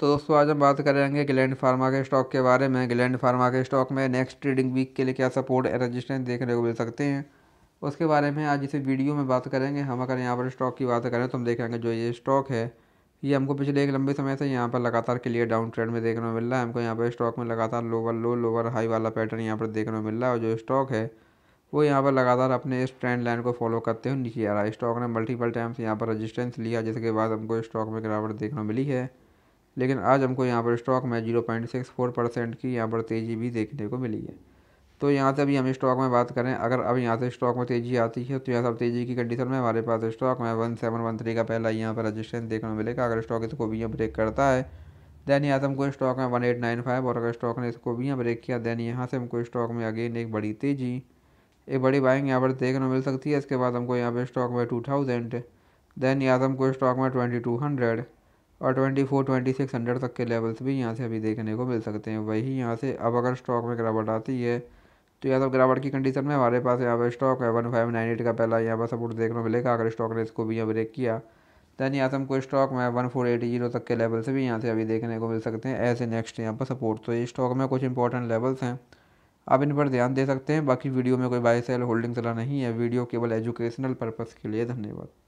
तो दोस्तों आज हम बात करेंगे ग्लैंड फार्मा के स्टॉक के बारे में ग्लैंड फार्मा के स्टॉक में नेक्स्ट ट्रेडिंग वीक के लिए क्या सपोर्ट रजिस्टेंस देखने को मिल सकते हैं उसके बारे में आज इसे वीडियो में बात करेंगे हम अगर यहाँ पर स्टॉक की बात करें तो हम देखेंगे जो ये स्टॉक है ये हमको पिछले एक लंबे समय से यहाँ पर लगातार क्लियर डाउन ट्रेंड में देखने को मिल रहा है हमको यहाँ पर स्टॉक में लगातार लोअर लो लोअर हाई वाला पैटर्न यहाँ पर देखने को मिल रहा है और जो स्टॉक है वो यहाँ पर लगातार अपने इस ट्रेंड लाइन को फॉलो करते हुए नीचे आ रहा है स्टॉक ने मल्टीपल टाइम्स यहाँ पर रजिस्टेंस लिया जिसके बाद हमको स्टॉक में गिरावट देखने को मिली है लेकिन आज हमको यहाँ पर स्टॉक में zero point six four percent की यहाँ पर तेज़ी भी देखने को मिली है तो यहाँ से अभी हम स्टॉक में बात करें अगर अब यहाँ से स्टॉक में तेज़ी आती है तो यहाँ सब तेज़ी की कंडीशन में हमारे पास स्टॉक में वन सेवन वन थ्री का पहला यहाँ पर रजिस्ट्रेंस देखने को मिलेगा अगर स्टॉक इसको भी यहाँ ब्रेक करता है देन यहाँ से हमको स्टॉक में वन एट नाइन फाइव और अगर स्टॉक ने इसको भी यहाँ ब्रेक किया देन यहाँ से हमको स्टॉक में अगेन एक बड़ी तेज़ी एक बड़ी बाइंग यहाँ पर देखने को मिल सकती है इसके बाद हमको यहाँ पर स्टॉक में टू थाउजेंड देन यहाँ से हमको स्टॉक में ट्वेंटी टू हंड्रेड और twenty four twenty six hundred तक के लेवल्स भी यहाँ से अभी देखने को मिल सकते हैं वही यहाँ से अब अगर स्टॉक में गिरावट आती है तो या तो गिरावट की कंडीशन में हमारे पास यहाँ पर स्टॉक है वन फाइव नाइन एट का पहला यहाँ पर सपोर्ट देखने को मिलेगा अगर स्टॉक ने इसको भी यहाँ ब्रेक किया दैन यहाँ से हमको स्टॉक में वन फोर एट जीरो तक के लेवल से भी यहाँ से अभी देखने को मिल सकते हैं ऐसे नेक्स्ट यहाँ पर सपोर्ट तो ये स्टॉक में कुछ इंपॉर्टेंट लेवल्स हैं आप इन पर ध्यान दे सकते हैं बाकी वीडियो में कोई बाय सेल होल्डिंग सलाह नहीं है वीडियो केवल एजुकेशनल पर्पज़ के लिए धन्यवाद